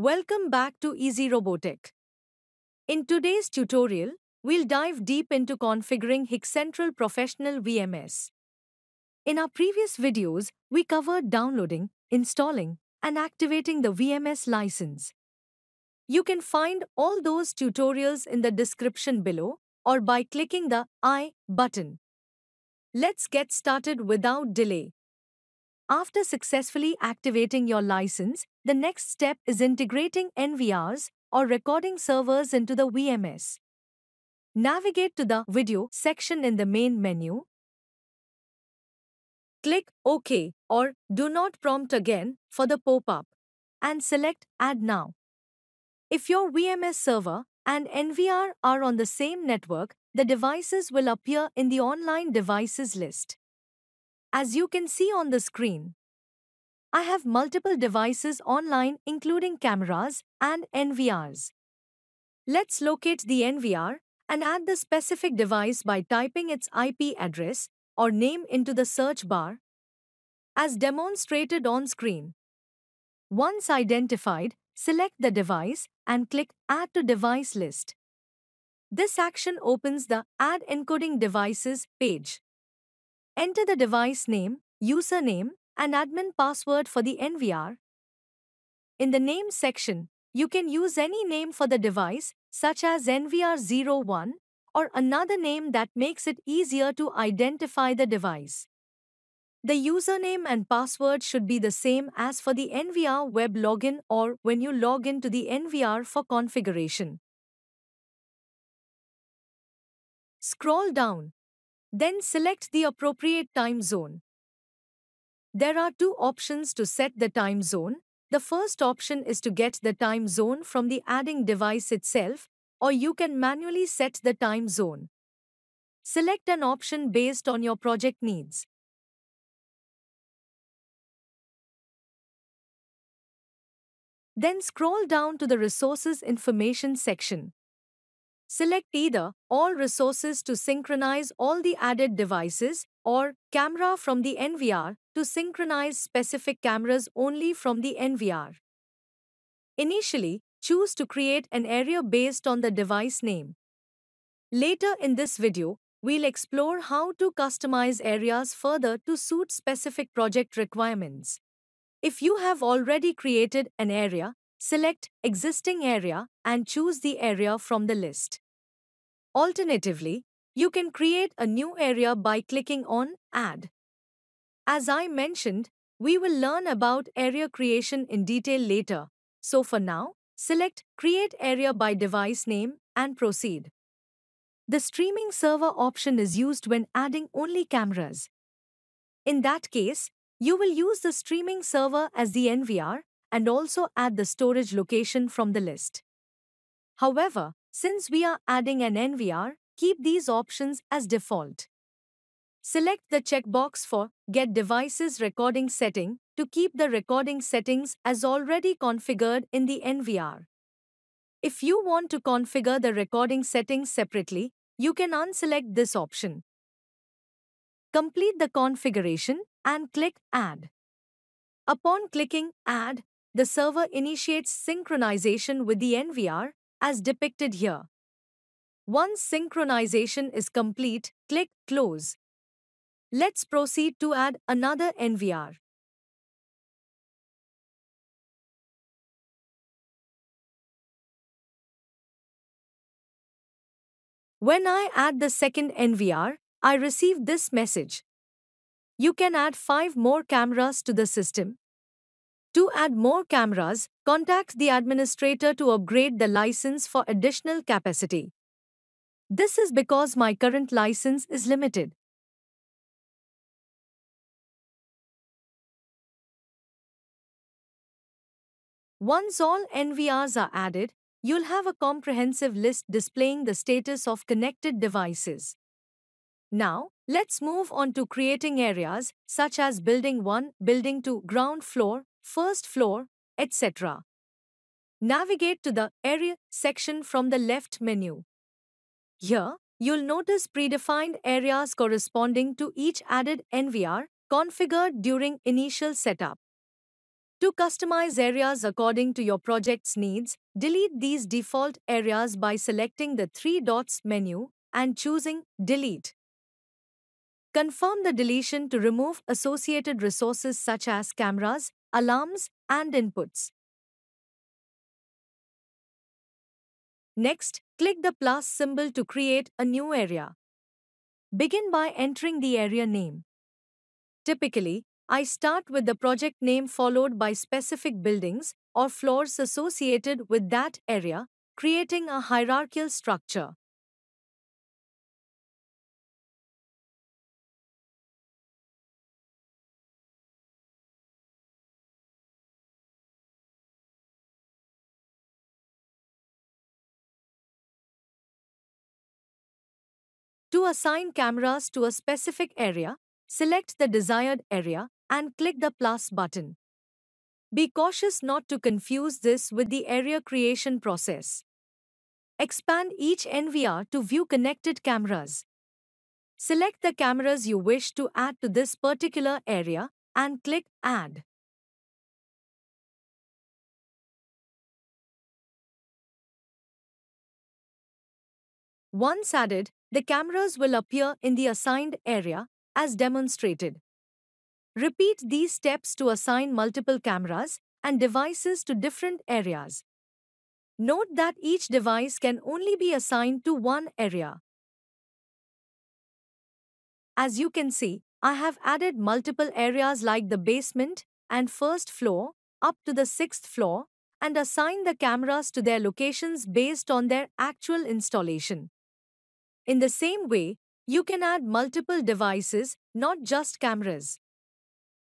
Welcome back to Easy Robotic. In today's tutorial, we'll dive deep into configuring Hixcentral Professional VMS. In our previous videos, we covered downloading, installing, and activating the VMS license. You can find all those tutorials in the description below or by clicking the I button. Let's get started without delay. After successfully activating your license, the next step is integrating NVRs or recording servers into the VMS. Navigate to the Video section in the main menu. Click OK or Do Not Prompt again for the pop-up and select Add Now. If your VMS server and NVR are on the same network, the devices will appear in the online devices list. As you can see on the screen, I have multiple devices online including cameras and NVRs. Let's locate the NVR and add the specific device by typing its IP address or name into the search bar as demonstrated on screen. Once identified, select the device and click Add to Device List. This action opens the Add Encoding Devices page. Enter the device name, username, and admin password for the NVR. In the name section, you can use any name for the device, such as NVR01, or another name that makes it easier to identify the device. The username and password should be the same as for the NVR web login or when you log in to the NVR for configuration. Scroll down. Then select the appropriate time zone. There are two options to set the time zone. The first option is to get the time zone from the adding device itself, or you can manually set the time zone. Select an option based on your project needs. Then scroll down to the Resources Information section. Select either All Resources to synchronize all the added devices or camera from the NVR to synchronize specific cameras only from the NVR. Initially, choose to create an area based on the device name. Later in this video, we'll explore how to customize areas further to suit specific project requirements. If you have already created an area, select Existing Area and choose the area from the list. Alternatively, you can create a new area by clicking on Add. As I mentioned, we will learn about area creation in detail later, so for now, select Create Area by Device Name and proceed. The streaming server option is used when adding only cameras. In that case, you will use the streaming server as the NVR and also add the storage location from the list. However, since we are adding an NVR, keep these options as default. Select the checkbox for Get Devices Recording Setting to keep the recording settings as already configured in the NVR. If you want to configure the recording settings separately, you can unselect this option. Complete the configuration and click Add. Upon clicking Add, the server initiates synchronization with the NVR as depicted here. Once synchronization is complete, click Close. Let's proceed to add another NVR. When I add the second NVR, I receive this message. You can add 5 more cameras to the system. To add more cameras, contact the administrator to upgrade the license for additional capacity. This is because my current license is limited. Once all NVRs are added, you'll have a comprehensive list displaying the status of connected devices. Now, let's move on to creating areas such as Building 1, Building 2, Ground Floor, First Floor, etc. Navigate to the Area section from the left menu. Here, you'll notice predefined areas corresponding to each added NVR configured during initial setup. To customize areas according to your project's needs, delete these default areas by selecting the three dots menu and choosing Delete. Confirm the deletion to remove associated resources such as cameras, alarms, and inputs. Next, click the plus symbol to create a new area. Begin by entering the area name. Typically, I start with the project name followed by specific buildings or floors associated with that area, creating a hierarchical structure. To assign cameras to a specific area, select the desired area and click the plus button. Be cautious not to confuse this with the area creation process. Expand each NVR to view connected cameras. Select the cameras you wish to add to this particular area and click Add. Once added, the cameras will appear in the assigned area, as demonstrated. Repeat these steps to assign multiple cameras and devices to different areas. Note that each device can only be assigned to one area. As you can see, I have added multiple areas like the basement and first floor up to the sixth floor and assigned the cameras to their locations based on their actual installation. In the same way, you can add multiple devices, not just cameras.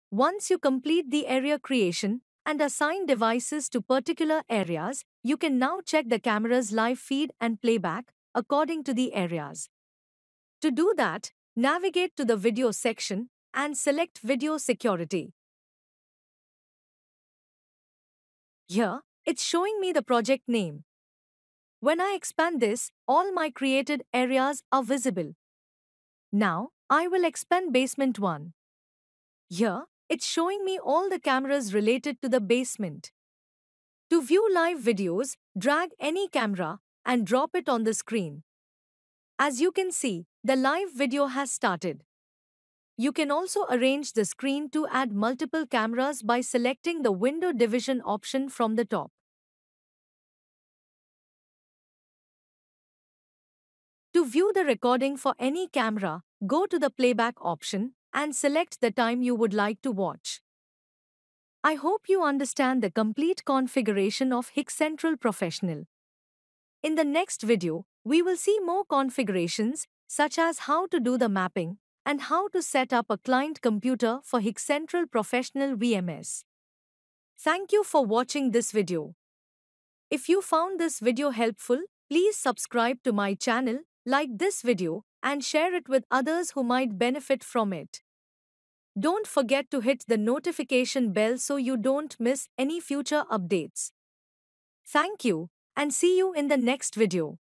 Once you complete the area creation and assign devices to particular areas, you can now check the camera's live feed and playback according to the areas. To do that, navigate to the video section and select Video Security. Here, it's showing me the project name. When I expand this, all my created areas are visible. Now, I will expand basement 1. Here, it's showing me all the cameras related to the basement. To view live videos, drag any camera and drop it on the screen. As you can see, the live video has started. You can also arrange the screen to add multiple cameras by selecting the window division option from the top. To view the recording for any camera, go to the playback option and select the time you would like to watch. I hope you understand the complete configuration of Hik Central Professional. In the next video, we will see more configurations such as how to do the mapping and how to set up a client computer for Hik Central Professional VMS. Thank you for watching this video. If you found this video helpful, please subscribe to my channel like this video and share it with others who might benefit from it. Don't forget to hit the notification bell so you don't miss any future updates. Thank you and see you in the next video.